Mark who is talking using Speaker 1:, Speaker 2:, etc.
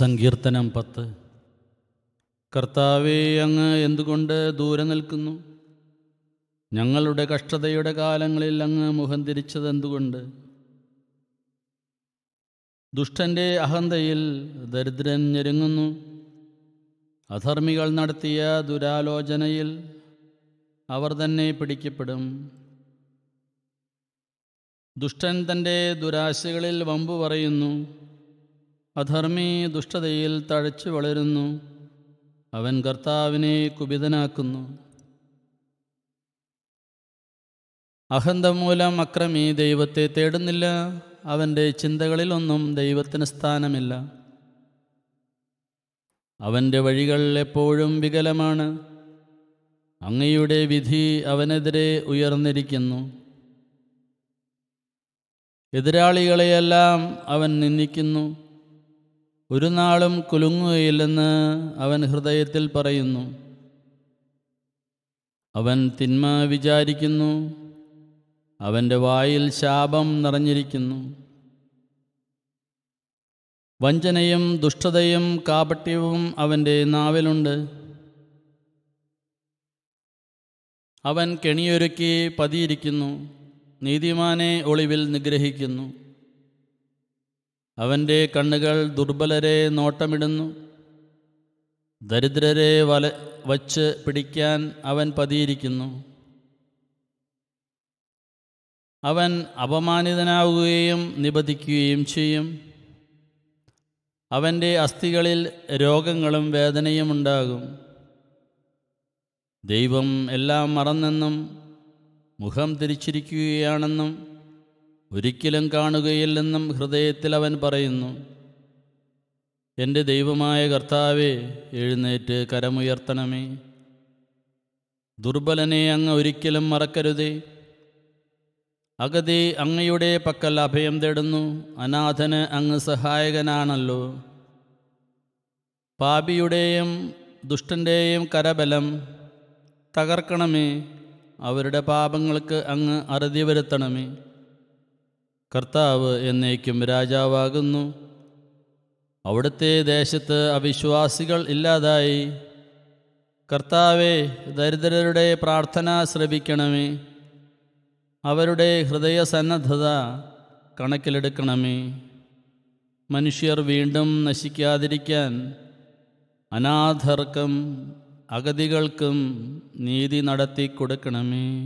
Speaker 1: സങ്കീർത്തനം പത്ത് കർത്താവേ അങ്ങ് എന്തുകൊണ്ട് ദൂരെ നിൽക്കുന്നു ഞങ്ങളുടെ കഷ്ടതയുടെ കാലങ്ങളിൽ അങ്ങ് മുഖം തിരിച്ചത് എന്തുകൊണ്ട് ദുഷ്ടൻ്റെ അഹന്തയിൽ ദരിദ്രൻ ഞെരുങ്ങുന്നു അധർമ്മികൾ നടത്തിയ ദുരാലോചനയിൽ അവർ തന്നെ പിടിക്കപ്പെടും ദുഷ്ടൻ തൻ്റെ ദുരാശകളിൽ വമ്പു പറയുന്നു അധർമ്മി ദുഷ്ടതയിൽ തഴച്ചു വളരുന്നു അവൻ കർത്താവിനെ കുപിതനാക്കുന്നു അഹന്ത മൂലം അക്രമി ദൈവത്തെ തേടുന്നില്ല അവൻ്റെ ചിന്തകളിലൊന്നും ദൈവത്തിന് സ്ഥാനമില്ല അവൻ്റെ വഴികൾ എപ്പോഴും വികലമാണ് അങ്ങയുടെ വിധി അവനെതിരെ ഉയർന്നിരിക്കുന്നു എതിരാളികളെയെല്ലാം അവൻ നിന്ദിക്കുന്നു ഒരു നാളും കുലുങ്ങുകയില്ലെന്ന് അവൻ ഹൃദയത്തിൽ പറയുന്നു അവൻ തിന്മ വിചാരിക്കുന്നു അവൻ്റെ വായിൽ ശാപം നിറഞ്ഞിരിക്കുന്നു വഞ്ചനയും ദുഷ്ടതയും കാപട്യവും അവൻ്റെ നാവിലുണ്ട് അവൻ കെണിയൊരുക്കി പതിയിരിക്കുന്നു നീതിമാനെ ഒളിവിൽ നിഗ്രഹിക്കുന്നു അവൻ്റെ കണ്ണുകൾ ദുർബലരെ നോട്ടമിടുന്നു ദരിദ്രരെ വല വച്ച് പിടിക്കാൻ അവൻ പതിയിരിക്കുന്നു അവൻ അപമാനിതനാവുകയും നിബധിക്കുകയും ചെയ്യും അവൻ്റെ അസ്ഥികളിൽ രോഗങ്ങളും വേദനയും ഉണ്ടാകും ദൈവം എല്ലാം മറന്നെന്നും മുഖം തിരിച്ചിരിക്കുകയാണെന്നും ഒരിക്കലും കാണുകയില്ലെന്നും ഹൃദയത്തിൽ അവൻ പറയുന്നു എൻ്റെ ദൈവമായ കർത്താവെ എഴുന്നേറ്റ് കരമുയർത്തണമേ ദുർബലനെ അങ്ങ് ഒരിക്കലും മറക്കരുതേ അഗതി അങ്ങയുടെ പക്കൽ അഭയം തേടുന്നു അനാഥന് അങ്ങ് സഹായകനാണല്ലോ പാപിയുടെയും ദുഷ്ടൻ്റെയും കരബലം തകർക്കണമേ അവരുടെ പാപങ്ങൾക്ക് അങ്ങ് അറുതി വരുത്തണമേ കർത്താവ് എന്നേക്കും രാജാവാകുന്നു അവിടുത്തെ ദേശത്ത് അവിശ്വാസികൾ ഇല്ലാതായി കർത്താവെ ദരിദ്രരുടെ പ്രാർത്ഥന ശ്രവിക്കണമേ അവരുടെ ഹൃദയസന്നദ്ധത കണക്കിലെടുക്കണമേ മനുഷ്യർ വീണ്ടും നശിക്കാതിരിക്കാൻ അനാഥർക്കും അഗതികൾക്കും നീതി നടത്തി കൊടുക്കണമേ